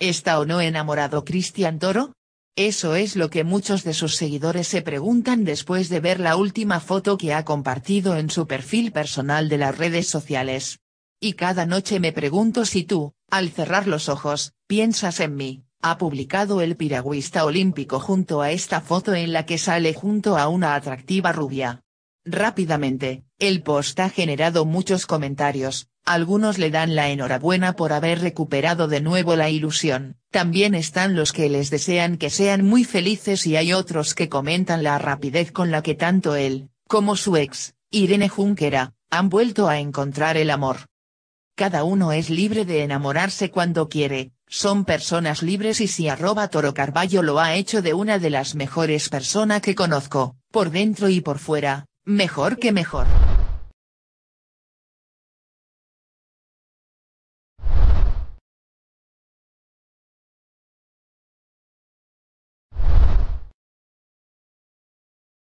¿Está o no enamorado Cristian Toro? Eso es lo que muchos de sus seguidores se preguntan después de ver la última foto que ha compartido en su perfil personal de las redes sociales. Y cada noche me pregunto si tú, al cerrar los ojos, piensas en mí, ha publicado el piragüista olímpico junto a esta foto en la que sale junto a una atractiva rubia. Rápidamente, el post ha generado muchos comentarios, algunos le dan la enhorabuena por haber recuperado de nuevo la ilusión, también están los que les desean que sean muy felices y hay otros que comentan la rapidez con la que tanto él, como su ex, Irene Junquera, han vuelto a encontrar el amor. Cada uno es libre de enamorarse cuando quiere, son personas libres y si arroba Toro Carballo lo ha hecho de una de las mejores personas que conozco, por dentro y por fuera, mejor que mejor.